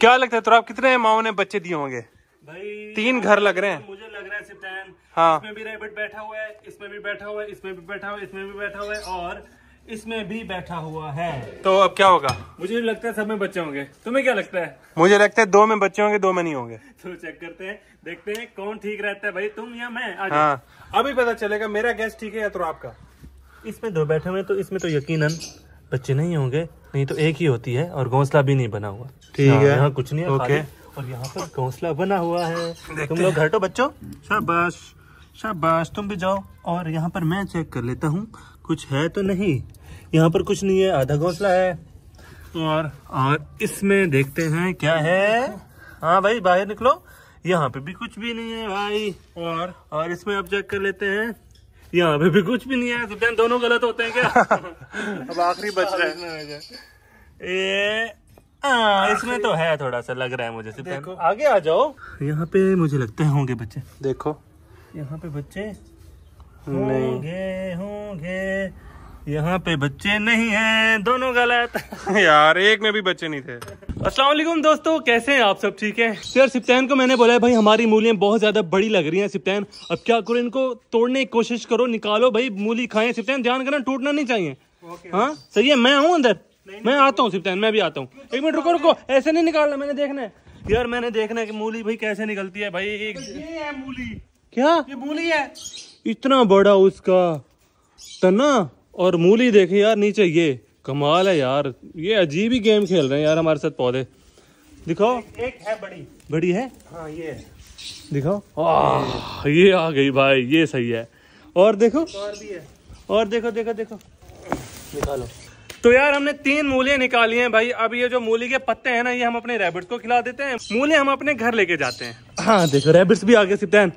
क्या लगता है तो आप कितने माओ ने बच्चे दिए होंगे भाई तीन घर लग रहे हैं मुझे लग रहा है सिर्फ टेन हाँ इसमें भी रेबिट बैठा हुआ है इसमें भी बैठा हुआ है इसमें भी बैठा हुआ है इसमें भी बैठा हुआ है और इसमें भी बैठा हुआ है तो अब क्या होगा मुझे लगता है सब में बच्चे होंगे तुम्हें क्या लगता है मुझे लगता है दो में बच्चे होंगे दो में नहीं होंगे तो चेक करते हैं देखते हैं कौन ठीक रहता है भाई तुम या मैं हाँ अभी पता चलेगा मेरा गैस ठीक है या तो आपका इसमें दो बैठे हुए तो इसमें तो यकीनन बच्चे नहीं होंगे नहीं तो एक ही होती है और घोंसला भी नहीं बना हुआ ठीक हाँ, है यहाँ कुछ नहीं है ओके और यहाँ पर घोंसला बना हुआ है तुम लोग घटो तो बच्चों शाबाश शाबाश तुम भी जाओ और यहाँ पर मैं चेक कर लेता हूँ कुछ है तो नहीं यहाँ पर कुछ नहीं है आधा घोंसला है और और इसमें देखते हैं क्या है हाँ भाई बाहर निकलो यहाँ पे भी कुछ भी नहीं है भाई और और इसमें अब चेक कर लेते हैं यहाँ पे भी कुछ भी नहीं है सुफियान तो दोनों गलत होते हैं क्या अब आखिरी बच रहा है ये आ, हाँ, इसमें तो है थोड़ा सा लग रहा है मुझे देखो आगे आ जाओ यहाँ पे मुझे लगते होंगे बच्चे देखो यहाँ पे बच्चे होंगे होंगे यहाँ पे बच्चे नहीं हैं दोनों गलत यार एक में भी बच्चे नहीं थे असलम दोस्तों कैसे हैं आप सब ठीक है यार सिप्तैन को मैंने बोला है भाई हमारी मूलियाँ बहुत ज़्यादा बड़ी लग रही हैं सिप्तैन अब क्या करो इनको तोड़ने की कोशिश करो निकालो भाई मूली खाएं सिप्तैन ध्यान करना टूटना नहीं चाहिए हाँ सही है मैं हूँ अंदर मैं आता हूँ सिप्तैन मैं भी आता हूँ एक मिनट रुको रुको ऐसे नहीं निकालना मैंने देखना है यार मैंने देखना है की मूली भाई कैसे निकलती है भाई एक तो मूली क्या मूली है इतना बड़ा उसका तना और मूली देखे यार नीचे ये कमाल है यार ये अजीब ही गेम खेल रहे हैं यार हमारे साथ पौधे दिखाओ एक है बड़ी बड़ी है हाँ ये दिखाओ ये आ गई भाई ये सही है और देखो और भी है और देखो देखो देखो निकालो तो यार हमने तीन मूलियाँ निकाली हैं भाई अब ये जो मूली के पत्ते हैं ना ये हम अपने रैबिट्स को खिला देते हैं मूली हम अपने घर लेके जाते हैं हाँ देखो रैबिट्स भी आगे सिप्तान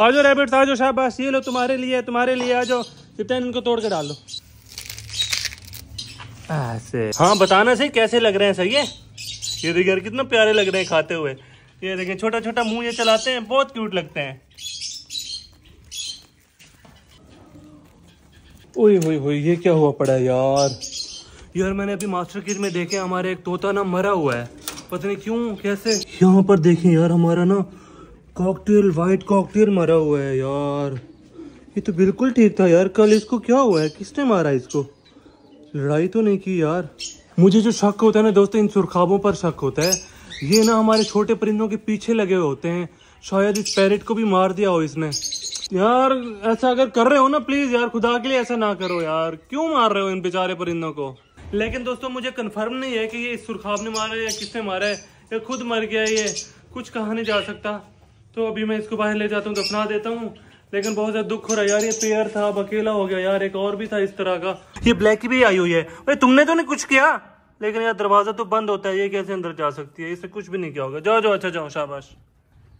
आ जाओ रैबिट्स आ जाओ शाबाश ये लो तुम्हारे लिए तुम्हारे लिए आ जाओ सिप्तान इनको तोड़ के डाल दो ऐसे हाँ बताना सही कैसे लग रहे हैं सर ये ये देखिए यार कितना प्यारे लग रहे हैं खाते हुए ये देखिए छोटा छोटा मुंह ये चलाते हैं बहुत क्यूट लगते हैं ओए होए होए ये क्या हुआ पड़ा यार यार मैंने अभी मास्टर किट में देखे हमारे एक तोता ना मरा हुआ है पता नहीं क्यों कैसे यहाँ पर देखें यार हमारा ना कॉकटेल वाइट कॉकटेल मरा हुआ है यार ये तो बिल्कुल ठीक था यार कल इसको क्या हुआ है किसने मारा इसको लड़ाई तो नहीं की यार मुझे जो शक होता है ना दोस्तों इन सुरखाबों पर शक होता है ये ना हमारे छोटे परिंदों के पीछे लगे हुए होते हैं शायद इस पैरेट को भी मार दिया हो इसने यार ऐसा अगर कर रहे हो ना प्लीज़ यार खुदा के लिए ऐसा ना करो यार क्यों मार रहे हो इन बेचारे परिंदों को लेकिन दोस्तों मुझे कन्फर्म नहीं है कि ये इस सुरखाब ने मारा है या किसने मारा है या खुद मर गया है ये कुछ कहा नहीं जा सकता तो अभी मैं इसको बाहर ले जाता हूँ दफना देता हूँ लेकिन बहुत ज्यादा दुख हो रहा है यार ये पेयर था अब अकेला हो गया यार एक और भी था इस तरह का ये ब्लैक भी आई हुई है अरे तुमने तो नहीं कुछ किया लेकिन यार दरवाजा तो बंद होता है ये कैसे अंदर जा सकती है इसे कुछ भी नहीं किया होगा जाओ जाओ अच्छा जाओ शाबाश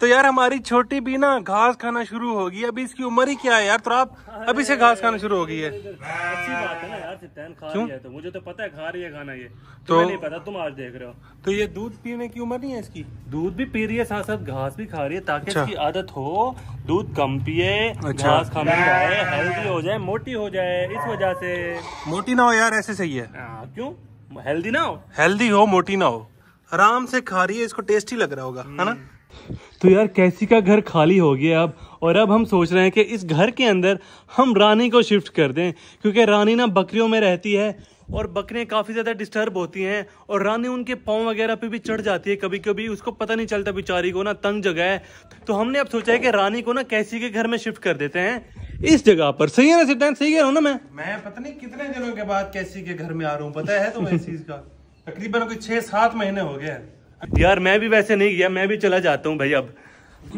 तो यार हमारी छोटी भी ना घास खाना शुरू होगी अभी इसकी उम्र ही क्या है यार तो आप अभी से घास खाना शुरू हो गई है अच्छी बात है ना यार खा रही है तो मुझे तो पता है खा रही है खाना ये तो नहीं पता तुम आज देख रहे हो तो ये दूध पीने की उम्र नहीं है इसकी दूध भी पी रही है साथ साथ घास भी खा रही है ताकि अच्छा। इसकी आदत हो दूध कम पिए अच्छा। घास खाना जाए हेल्दी हो जाए मोटी हो जाए इस वजह से मोटी ना हो यार ऐसे सही है क्यों हेल्दी ना हो हेल्दी हो मोटी ना हो आराम से खा रही है इसको टेस्टी लग रहा होगा है ना हम्म। तो यार कैसी का घर खाली हो गया अब और अब हम सोच रहे हैं कि इस घर के अंदर हम रानी को शिफ्ट कर दें क्योंकि रानी ना बकरियों में रहती है और बकरियाँ काफ़ी ज़्यादा डिस्टर्ब होती हैं और रानी उनके पाँव वगैरह पे भी चढ़ जाती है कभी कभी उसको पता नहीं चलता बेचारी को ना तंग जगह है तो हमने अब सोचा है कि रानी को ना कैसी के घर में शिफ्ट कर देते हैं इस जगह पर सही है ना सिद्धांत सही है ना मैं मैं पता नहीं कितने दिनों के बाद कैसी के घर में आ रहा हूँ पता है तुम्हें इस चीज़ का तकरीबन कोई छः सात महीने हो गए हैं यार मैं भी वैसे नहीं गया मैं भी चला जाता हूँ भाई अब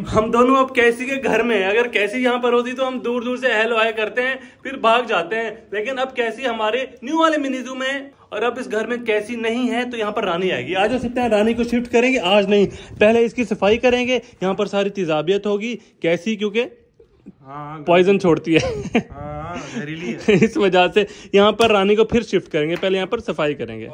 हम दोनों अब कैसी के घर में अगर कैसी यहाँ पर होती तो हम दूर दूर से हेलो आए करते हैं फिर भाग जाते हैं लेकिन अब कैसी हमारे न्यू वाले मिनीजू में है और अब इस घर में कैसी नहीं है तो यहाँ पर रानी आएगी आज हो सकते हैं रानी को शिफ्ट करेंगे आज नहीं पहले इसकी सफाई करेंगे यहाँ पर सारी तेजाबियत होगी कैसी क्योंकि पॉइजन हाँ, छोड़ती है हाँ, इस वजह से यहाँ पर रानी को फिर शिफ्ट करेंगे पहले यहाँ पर सफाई करेंगे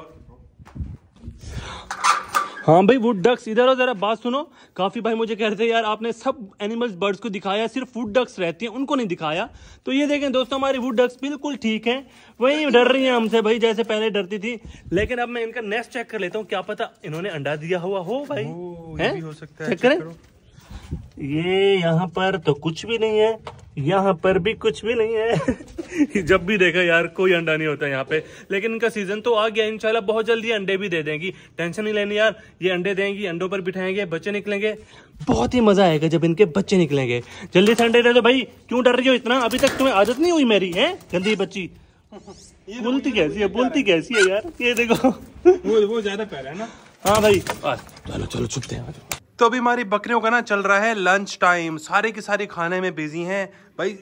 हाँ भाई वुड डक्स इधर हो जरा बात सुनो काफ़ी भाई मुझे कह रहे थे यार आपने सब एनिमल्स बर्ड्स को दिखाया सिर्फ वुड डक्स रहती हैं उनको नहीं दिखाया तो ये देखें दोस्तों हमारी वुड डक्स बिल्कुल ठीक हैं वही डर रही हैं हमसे भाई जैसे पहले डरती थी लेकिन अब मैं इनका नेस्ट चेक कर लेता हूँ क्या पता इन्होंने अंडा दिया हुआ हो भाई ओ, हो सकता है चेक करें ये यहाँ पर तो कुछ भी नहीं है यहाँ पर भी कुछ भी नहीं है जब भी देखा यार कोई अंडा नहीं होता यहाँ पे लेकिन इनका सीजन तो आ गया इनशाला बहुत जल्दी अंडे भी दे देंगी टेंशन नहीं लेनी यार ये अंडे देंगी अंडों पर बिठाएंगे बच्चे निकलेंगे बहुत ही मजा आएगा जब इनके बच्चे निकलेंगे जल्दी से अंडे दे दो भाई क्यों डर रही हो इतना अभी तक तुम्हें आदत नहीं हुई मेरी है जल्दी बच्ची बोलती कैसी है बोलती कैसी है यार ये देखो वो ज्यादा प्यारा है ना हाँ भाई चलो चलो चुपते हैं तो अभी हमारी बकरियों का ना चल रहा है लंच टाइम सारे के सारे खाने में बिजी हैं भाई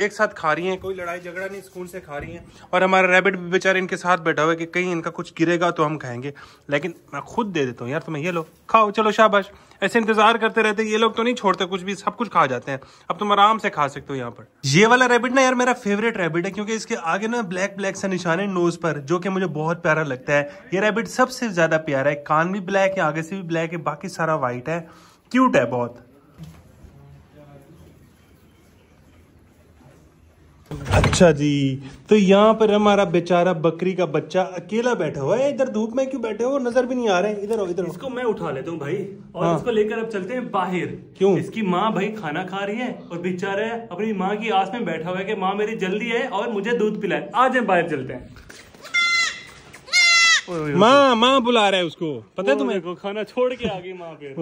एक साथ खा रही हैं कोई लड़ाई झगड़ा नहीं स्कूल से खा रही हैं और हमारा रैबिट भी बेचारे इनके साथ बैठा हुआ है कि कहीं इनका कुछ गिरेगा तो हम खाएंगे लेकिन मैं खुद दे देता हूँ यार तुम्हें ये लो खाओ चलो शाबाश ऐसे इंतजार करते रहते ये लोग तो नहीं छोड़ते कुछ भी सब कुछ खा जाते हैं अब तुम आराम से खा सकते हो यहाँ पर ये वाला रैबिट ना यार मेरा फेवरेट रैबिट है क्योंकि इसके आगे ना ब्लैक ब्लैक सा निशान है नोज पर जो कि मुझे बहुत प्यारा लगता है ये रैबिट सबसे ज्यादा प्यारा है कान भी ब्लैक है आगे से भी ब्लैक है बाकी सारा व्हाइट है क्यूट है बहुत अच्छा जी तो यहाँ पर हमारा बेचारा बकरी का बच्चा अकेला बैठा हुआ है इधर धूप में क्यों बैठे हो नजर भी नहीं आ रहे इधर इधर इसको मैं उठा लेता हूँ भाई और हाँ। इसको लेकर अब चलते हैं बाहर क्यों इसकी माँ भाई खाना खा रही है और बेचारा अपनी माँ की आस में बैठा हुआ है कि माँ मेरी जल्दी है और मुझे दूध पिलाए आज हम बाहर चलते हैं माँ माँ बुला रहा है उसको पता है तुम्हें खाना छोड़ के आ गई माँ पे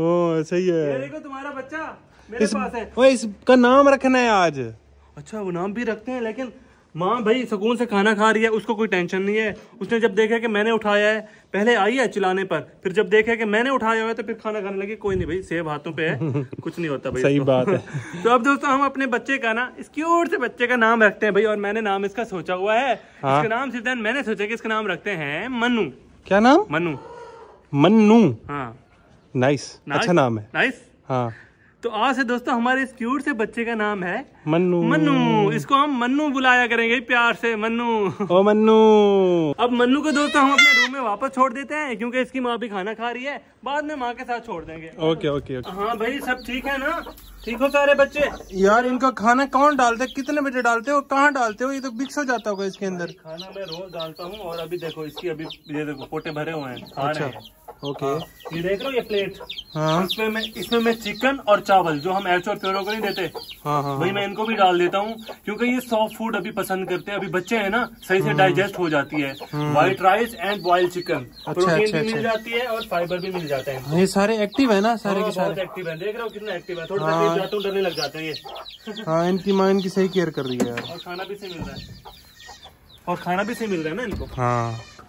सही है देखो तुम्हारा बच्चा मेरे पास है इसका नाम रखना है आज अच्छा वो नाम भी रखते हैं लेकिन माँ भाई सुकून से खाना खा रही है उसको कोई टेंशन नहीं है उसने जब देखा कि मैंने उठाया है पहले आई है चिलाने पर फिर जब देखा कि मैंने उठाया हुआ है तो फिर खाना खाने लगी कोई नहीं भाई सेब हाथों पे है कुछ नहीं होता भाई सही तो। बात है तो अब दोस्तों हम अपने बच्चे का ना इस क्यूट से बच्चे का नाम रखते हैं भाई और मैंने नाम इसका सोचा हुआ है हाँ? इसका नाम सिद्धन मैंने सोचा कि इसका नाम रखते हैं मनु क्या नाम मनु मनु हाँ नाइस अच्छा नाम है नाइस हाँ तो आज से दोस्तों हमारे इस क्यूट से बच्चे का नाम है मन्नू मन्नू इसको हम मन्नू बुलाया करेंगे प्यार से मन्नू ओ मन्नू अब मन्नू को दोस्तों हम अपने रूम में वापस छोड़ देते हैं क्योंकि इसकी माँ भी खाना खा रही है बाद में माँ के साथ छोड़ देंगे ओके ओके, ओके। हाँ भाई सब ठीक है ना ठीक हो सारे बच्चे यार इनका खाना कौन डालते कितने बजे डालते हो कहाँ डालते हो ये तो बिक्स हो जाता होगा इसके अंदर खाना मैं रोज डालता हूँ और अभी देखो इसकी अभी ये देखो पोटे भरे हुए हैं अच्छा ओके हाँ, ये देख रहे हो ये प्लेट हाँ इसमें मैं इसमें मैं चिकन और चावल जो हम एच और प्योरों को नहीं देते हाँ हाँ भाई हाँ। मैं इनको भी डाल देता हूँ क्योंकि ये सॉफ्ट फूड अभी पसंद करते हैं अभी बच्चे हैं ना सही से डाइजेस्ट हम्म। हो जाती है white rice and boil chicken अच्छा, प्रोटीन अच्छा, भी मिल अच्छा। जाती है और फाइबर भी मिल जाते हैं ये सारे एक्टिव है ना सारे एक्टिव हाँ, है देख रहे हो कितना एक्टिव है थोड़ा जाता हूँ डरने लग जाते हैं ये इनकी माँ इनकी सही केयर कर रही है और खाना भी सही मिल रहा है और खाना भी सही मिल रहा है ना इनको हाँ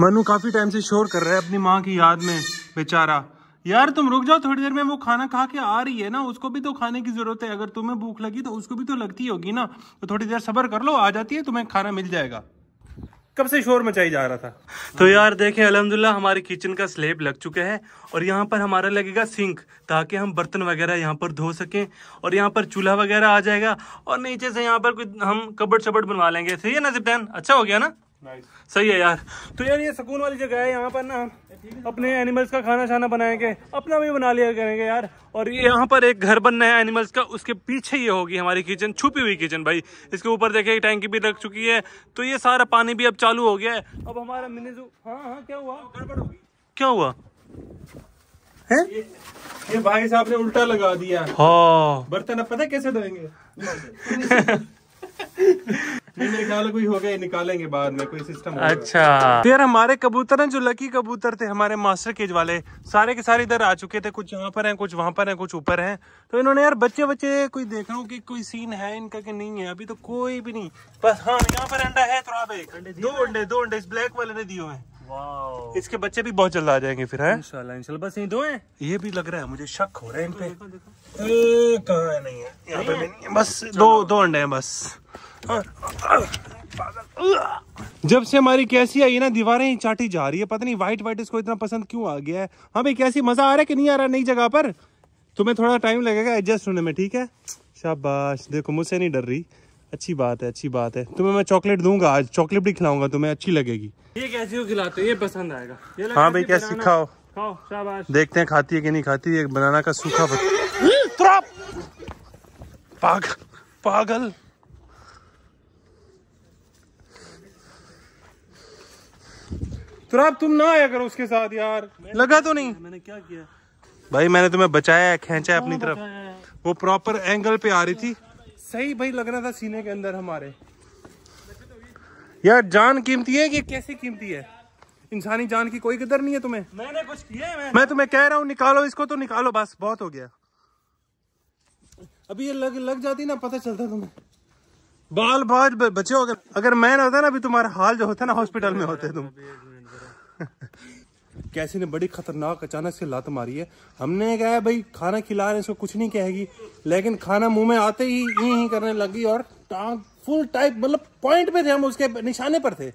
मनु काफी टाइम से शोर कर रहा है अपनी माँ की याद में बेचारा यार तुम रुक जाओ थोड़ी देर में वो खाना खा के आ रही है ना उसको भी तो खाने की जरूरत है अगर तुम्हें भूख लगी तो उसको भी तो लगती होगी ना तो थोड़ी देर सबर कर लो आ जाती है तुम्हें खाना मिल जाएगा कब से शोर मचाई जा रहा था तो यार देखें अलहमदिल्ला हमारे किचन का स्लेब लग चुका है और यहाँ पर हमारा लगेगा सिंक ताकि हम बर्तन वगैरह यहाँ पर धो सकें और यहाँ पर चूल्हा वगैरह आ जाएगा और नीचे से यहाँ पर कुछ हम कबड़ शबड़ बनवा लेंगे सही है ना जिप्तान अच्छा हो गया ना सही है यार तो यार ये सुकून वाली जगह है यहाँ पर ना अपने एनिमल्स का खाना छाना बनाएंगे अपना भी बना लिया करेंगे यार और ये यहाँ पर एक घर बनना है एनिमल्स का उसके पीछे ये होगी हमारी किचन छुपी हुई किचन भाई इसके ऊपर देखे टैंकी भी लग चुकी है तो ये सारा पानी भी अब चालू हो गया है अब हमारा मिनी जू हाँ हाँ क्या हुआ गड़बड़ होगी क्या हुआ है ये, ये भाई साहब ने उल्टा लगा दिया हाँ बर्तन अब पता कैसे धोएंगे मेरे ख्याल कोई हो गया निकालेंगे बाद में कोई सिस्टम अच्छा यार हमारे कबूतर हैं जो लकी कबूतर थे हमारे मास्टर केज वाले सारे के सारे इधर आ चुके थे कुछ यहाँ पर हैं कुछ वहाँ पर हैं कुछ ऊपर हैं तो इन्होंने यार बच्चे बच्चे कोई देख रहा हूँ की कोई सीन है इनका की नहीं है अभी तो कोई भी नहीं बस हाँ यहाँ पर अंडा है थोड़ा दो अंडे दो अंडे इस ब्लैक वाले ने दिए इसके बच्चे भी बहुत जल्द आ जाएंगे फिर है इंशाल्लाह इंशाल्लाह बस ये दो हैं ये भी लग रहा है मुझे शक हो रहा है इन पे कहाँ है नहीं है यहाँ पे नहीं है बस दो दो अंडे हैं बस जब से हमारी कैसी आई ना दीवारें ही चाटी जा रही है पता नहीं व्हाइट व्हाइट इसको इतना पसंद क्यों आ गया है हाँ भाई कैसी मजा आ रहा है कि नहीं आ रहा नई जगह पर तुम्हें थोड़ा टाइम लगेगा एडजस्ट होने में ठीक है शाबाश देखो मुझसे नहीं डर रही अच्छी बात है अच्छी बात है तुम्हें मैं चॉकलेट दूंगा आज चॉकलेट भी खिलाऊंगा तुम्हें अच्छी लगेगी ये कैसी खिलाते ये पसंद आएगा हाँ भाई कैसी खाओ खाओ शाबाश देखते हैं खाती है कि नहीं खाती है बनाना का सूखा पागल पागल फिर आप तुम ना आया करो उसके साथ यार लगा तो नहीं मैंने क्या किया भाई मैंने तुम्हें बचाया है खेचा अपनी तरफ वो प्रॉपर एंगल पे आ रही थी सही भाई लग रहा था सीने के अंदर हमारे यार जान कीमती है कि कैसी कीमती है इंसानी जान की कोई कदर नहीं है तुम्हें मैंने कुछ किया है मैं तुम्हें कह रहा हूँ निकालो इसको तो निकालो बस बहुत हो गया अभी ये लग लग जाती ना पता चलता तुम्हें बाल बाल बचे हो गए अगर मैं ना होता ना अभी तुम्हारा हाल जो होता ना हॉस्पिटल में होते तुम कैसी ने बड़ी खतरनाक अचानक से लात मारी है हमने कहा है भाई खाना खिला रहे इसको कुछ नहीं कहेगी लेकिन खाना मुंह में आते ही यही ही करने लगी और टांग फुल टाइप मतलब पॉइंट पे थे हम उसके निशाने पर थे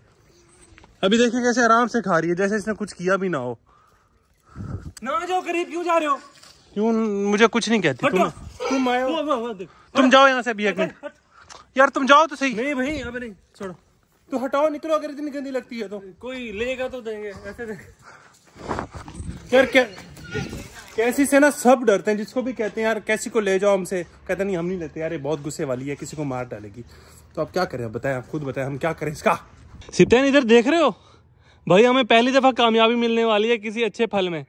अभी देखिए कैसे आराम से खा रही है जैसे इसने कुछ किया भी ना हो ना जाओ करीब क्यों जा रहे हो क्यों मुझे कुछ नहीं कहती तुम तुम आयो तुम जाओ यहाँ से अभी एक मिनट यार तुम जाओ तो सही नहीं भाई अब नहीं छोड़ो तो हटाओ निकलो अगर इतनी गंदी लगती है तो कोई लेगा तो देंगे ऐसे देंगे यार क्या कैसी से ना सब डरते हैं जिसको भी कहते हैं यार कैसी को ले जाओ हमसे कहते नहीं हम नहीं लेते यार ये बहुत गुस्से वाली है किसी को मार डालेगी तो आप क्या करें बताएं आप खुद बताएं हम क्या करें इसका सितैन इधर देख रहे हो भाई हमें पहली दफ़ा कामयाबी मिलने वाली है किसी अच्छे फल में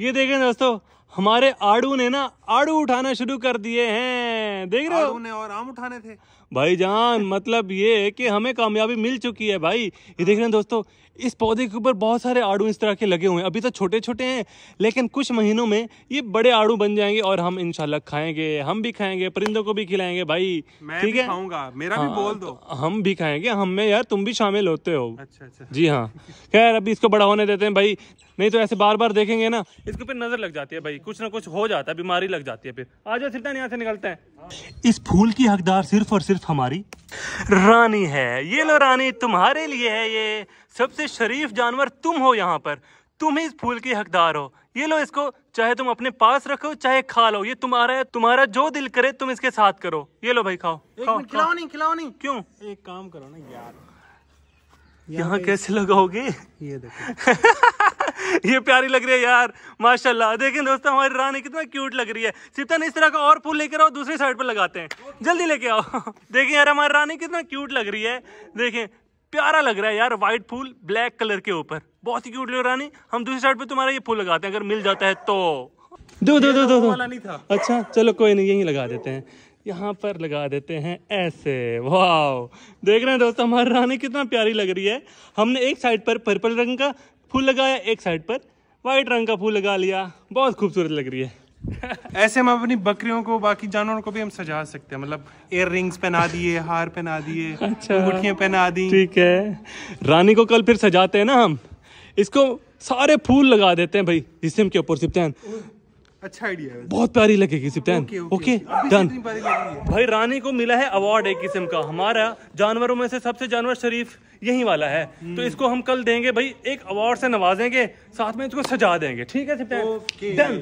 ये देखें दोस्तों हमारे आड़ू ने ना आड़ू उठाना शुरू कर दिए हैं देख रहे हो आड़ू ने और आम उठाने थे भाई जान मतलब ये है कि हमें कामयाबी मिल चुकी है भाई ये देख रहे हैं दोस्तों इस पौधे के ऊपर बहुत सारे आड़ू इस तरह के लगे हुए हैं अभी तो छोटे छोटे हैं लेकिन कुछ महीनों में ये बड़े आड़ू बन जाएंगे और हम इनशाला खाएंगे हम भी खाएंगे परिंदों को भी खिलाएंगे भाई ठीक है खाऊंगा मेरा हाँ, भी बोल दो तो हम भी खाएंगे हम में यार तुम भी शामिल होते हो अच्छा अच्छा जी हाँ खैर अभी इसको बड़ा होने देते हैं भाई नहीं तो ऐसे बार बार देखेंगे ना इसके ऊपर नज़र लग जाती है भाई कुछ ना कुछ हो जाता है बीमारी लग जाती है फिर आ जाओ सीधा यहाँ से निकलते हैं इस फूल की हकदार सिर्फ और सिर्फ हमारी रानी है ये लो रानी तुम्हारे लिए है ये सबसे शरीफ जानवर तुम हो यहाँ पर तुम ही इस फूल की हकदार हो ये लो इसको चाहे तुम अपने पास रखो चाहे खा लो ये तुम्हारा है तुम्हारा जो दिल करे तुम इसके साथ करो ये लो भाई खाओ खाओ खिलाओ नहीं खिलाओ नहीं क्यों एक काम करो ना यार यहाँ कैसे लगाओगे ये देखो ये प्यारी लग रही है यार माशाल्लाह देखें दोस्तों हमारी रानी कितना क्यूट लग रही है सितन इस तरह का और फूल लेकर आओ दूसरी साइड पर लगाते हैं जल्दी लेके आओ देखें यार हमारी रानी कितना क्यूट लग रही है देखें प्यारा लग रहा है यार व्हाइट फूल ब्लैक कलर के ऊपर बहुत ही क्यूट लग रानी हम दूसरी साइड पर तुम्हारा ये फूल लगाते हैं अगर मिल जाता है तो दो दो दो दो दो अच्छा चलो कोई नहीं यही लगा देते हैं यहाँ पर लगा देते हैं ऐसे वाह देख रहे हैं दोस्तों हमारी रानी कितना प्यारी लग रही है हमने एक साइड पर पर्पल रंग का फूल लगाया एक साइड पर वाइट रंग का फूल लगा लिया बहुत खूबसूरत लग रही है ऐसे हम अपनी बकरियों को बाकी जानवरों को भी हम सजा सकते हैं मतलब एयर रिंग्स पहना दिए हार पहना दिए अच्छा पहना दी ठीक है रानी को कल फिर सजाते हैं ना हम इसको सारे फूल लगा देते हैं भाई जिसम के ऊपर सिपते हैं अच्छा आइडिया बहुत प्यारी लगेगी सिप्तान ओके डन भाई रानी को मिला है अवार्ड एक किस्म का हमारा जानवरों में से सबसे जानवर शरीफ यही वाला है तो hmm. इसको हम कल देंगे भाई एक अवार्ड से नवाजेंगे साथ में इसको सजा देंगे ठीक है सिप्तान डन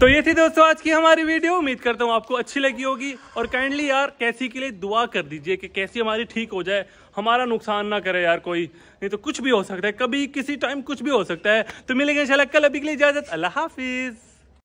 तो ये थी दोस्तों आज की हमारी वीडियो उम्मीद करता हूँ आपको अच्छी लगी होगी और काइंडली यार कैसी के लिए दुआ कर दीजिए कि कैसी हमारी ठीक हो जाए हमारा नुकसान ना करे यार कोई नहीं तो कुछ भी हो सकता है कभी किसी टाइम कुछ भी हो सकता है तो मिलेंगे इंशाल्लाह कल अभी के लिए इजाजत अल्लाह हाफिज़